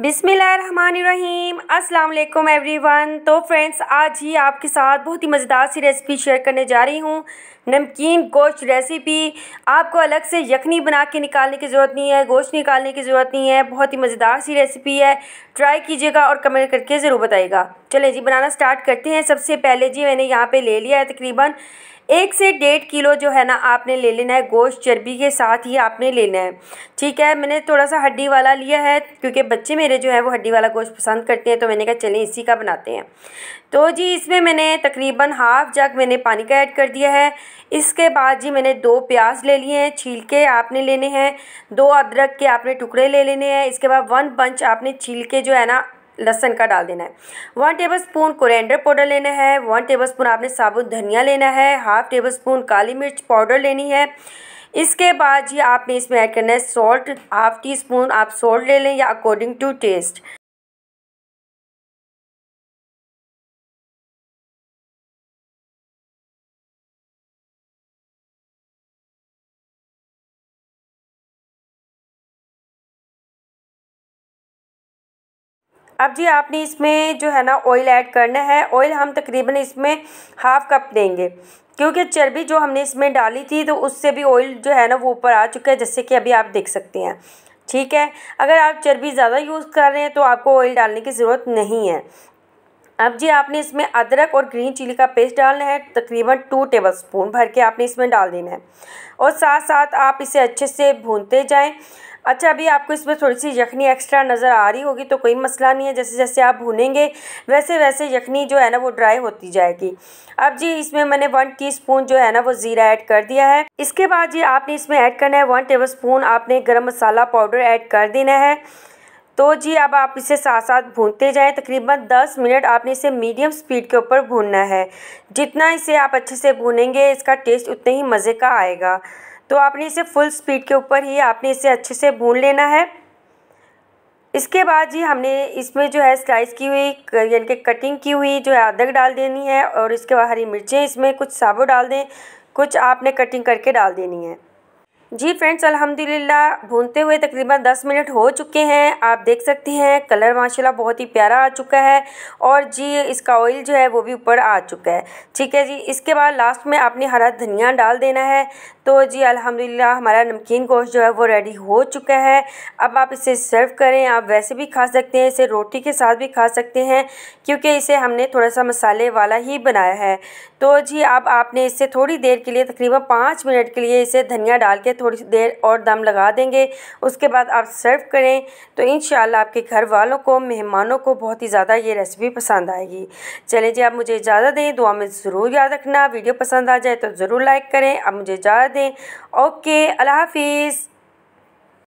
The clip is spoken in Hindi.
बिसमीम अल्लाम एवरीवन तो फ्रेंड्स आज ही आपके साथ बहुत ही मज़ेदार सी रेसिपी शेयर करने जा रही हूँ नमकीन गोश्त रेसिपी आपको अलग से यखनी बना के निकालने की ज़रूरत नहीं है गोश्त निकालने की ज़रूरत नहीं है बहुत ही मज़ेदार सी रेसिपी है ट्राई कीजिएगा और कमेंट करके ज़रूर बताइएगा चलें जी बनाना स्टार्ट करते हैं सबसे पहले जी मैंने यहाँ पर ले लिया है तकरीबन एक से डेढ़ किलो जो है ना आपने ले लेना है गोश्त चर्बी के साथ ही आपने लेना है ठीक है मैंने थोड़ा सा हड्डी वाला लिया है क्योंकि बच्चे मेरे जो है वो हड्डी वाला गोश्त पसंद करते हैं तो मैंने कहा चलें इसी का बनाते हैं तो जी इसमें मैंने तकरीबन हाफ जग मैंने पानी का ऐड कर दिया है इसके बाद जी मैंने दो प्याज ले लिए हैं छील के आपने लेने हैं दो अदरक के आपने टुकड़े ले लेने हैं इसके बाद वन बंच आपने छील के जो है ना लहसन का डाल देना है one tablespoon coriander powder लेना है वन टेबल स्पून आपने साबुत धनिया लेना है हाफ टेबल स्पून काली मिर्च पाउडर लेनी है इसके बाद जी आपने इसमें ऐड करना है सॉल्ट हाफ टी स्पून आप सॉल्ट ले लें या अकॉर्डिंग टू टेस्ट अब जी आपने इसमें जो है ना ऑयल ऐड करना है ऑयल हम तकरीबन इसमें हाफ़ कप देंगे क्योंकि चर्बी जो हमने इसमें डाली थी तो उससे भी ऑयल जो है ना वो ऊपर आ चुका है जैसे कि अभी आप देख सकते हैं ठीक है अगर आप चर्बी ज़्यादा यूज़ कर रहे हैं तो आपको ऑयल डालने की ज़रूरत नहीं है अब जी आपने इसमें अदरक और ग्रीन चिली का पेस्ट डालना है तकरीबन टू टेबल स्पून भर के आपने इसमें डाल देना है और साथ साथ आप इसे अच्छे से भूनते जाएं अच्छा अभी आपको इसमें थोड़ी सी यखनी एक्स्ट्रा नज़र आ रही होगी तो कोई मसला नहीं है जैसे जैसे आप भूनेंगे वैसे वैसे यखनी जो है ना वो ड्राई होती जाएगी अब जी इसमें मैंने वन टीस्पून जो है ना वो ज़ीरा ऐड कर दिया है इसके बाद जी आपने इसमें ऐड करना है वन टेबल स्पून आपने गर्म मसाला पाउडर ऐड कर देना है तो जी अब आप इसे साथ साथ भूनते जाएँ तकरीबन 10 मिनट आपने इसे मीडियम स्पीड के ऊपर भूनना है जितना इसे आप अच्छे से भूनेंगे इसका टेस्ट उतने ही मज़े का आएगा तो आपने इसे फुल स्पीड के ऊपर ही आपने इसे अच्छे से भून लेना है इसके बाद जी हमने इसमें जो है स्लाइस की हुई यानी कि कटिंग की हुई जो है अदरक डाल देनी है और इसके बाद हरी मिर्चें इसमें कुछ साबुत डाल दें कुछ आपने कटिंग करके डाल देनी है जी फ्रेंड्स अल्हम्दुलिल्लाह भूनते हुए तकरीबन 10 मिनट हो चुके हैं आप देख सकते हैं कलर माशाल्लाह बहुत ही प्यारा आ चुका है और जी इसका ऑयल जो है वो भी ऊपर आ चुका है ठीक है जी इसके बाद लास्ट में आपने हरा धनिया डाल देना है तो जी अल्हम्दुलिल्लाह हमारा नमकीन गोश्त जो है वो रेडी हो चुका है अब आप इसे सर्व करें आप वैसे भी खा सकते हैं इसे रोटी के साथ भी खा सकते हैं क्योंकि इसे हमने थोड़ा सा मसाले वाला ही बनाया है तो जी अब आपने इसे थोड़ी देर के लिए तकरीबन पाँच मिनट के लिए इसे धनिया डाल के थोड़ी देर और दम लगा देंगे उसके बाद आप सर्व करें तो इन आपके घर वालों को मेहमानों को बहुत ही ज़्यादा ये रेसिपी पसंद आएगी चलें जी आप मुझे इजाज़त दें दुआ में ज़रूर याद रखना वीडियो पसंद आ जाए तो ज़रूर लाइक करें आप मुझे इजाज़त दें ओके अल्लाह हाफिज़